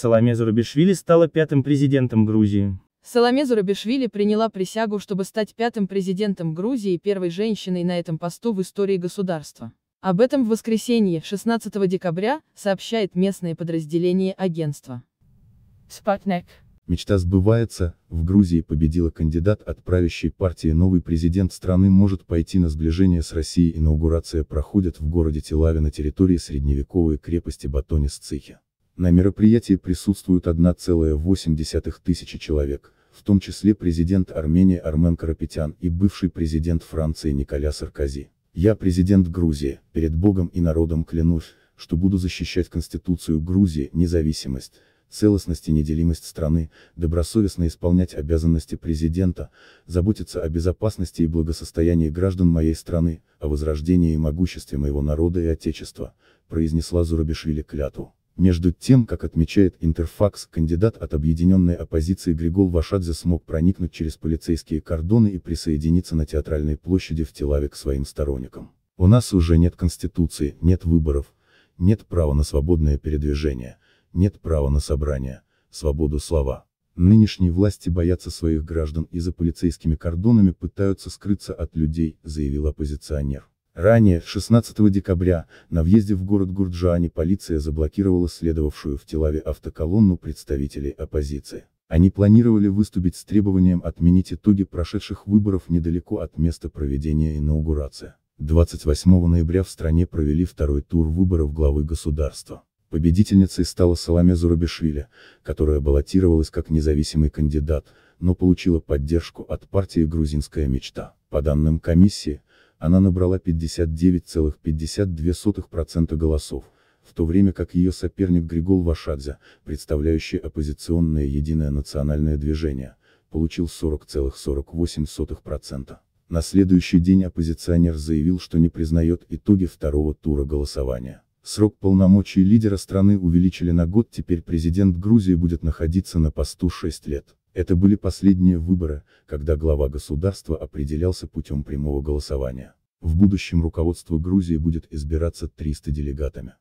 Саламе Зурабишвили стала пятым президентом Грузии. Саламе Зурабишвили приняла присягу, чтобы стать пятым президентом Грузии и первой женщиной на этом посту в истории государства. Об этом в воскресенье, 16 декабря, сообщает местное подразделение агентства. Спатнек. Мечта сбывается, в Грузии победила кандидат от правящей партии новый президент страны может пойти на сближение с Россией. Инаугурация проходит в городе Телави на территории средневековой крепости Батонис-Цихи. На мероприятии присутствуют 1,8 тысячи человек, в том числе президент Армении Армен Карапетян и бывший президент Франции Николя Саркози. Я президент Грузии, перед Богом и народом клянусь, что буду защищать Конституцию Грузии, независимость, целостность и неделимость страны, добросовестно исполнять обязанности президента, заботиться о безопасности и благосостоянии граждан моей страны, о возрождении и могуществе моего народа и Отечества, произнесла Зурабишвили клятву. Между тем, как отмечает Интерфакс, кандидат от объединенной оппозиции Григол Вашадзе смог проникнуть через полицейские кордоны и присоединиться на театральной площади в Телаве к своим сторонникам. У нас уже нет конституции, нет выборов, нет права на свободное передвижение, нет права на собрание, свободу слова. Нынешние власти боятся своих граждан и за полицейскими кордонами пытаются скрыться от людей, заявил оппозиционер. Ранее, 16 декабря, на въезде в город Гурджиани полиция заблокировала следовавшую в Телаве автоколонну представителей оппозиции. Они планировали выступить с требованием отменить итоги прошедших выборов недалеко от места проведения инаугурации. 28 ноября в стране провели второй тур выборов главы государства. Победительницей стала Саламе Зурабишвили, которая баллотировалась как независимый кандидат, но получила поддержку от партии «Грузинская мечта». По данным комиссии, она набрала 59,52% голосов, в то время как ее соперник Григол Вашадзе, представляющий оппозиционное единое национальное движение, получил 40,48%. На следующий день оппозиционер заявил, что не признает итоги второго тура голосования. Срок полномочий лидера страны увеличили на год, теперь президент Грузии будет находиться на посту 6 лет. Это были последние выборы, когда глава государства определялся путем прямого голосования. В будущем руководство Грузии будет избираться 300 делегатами.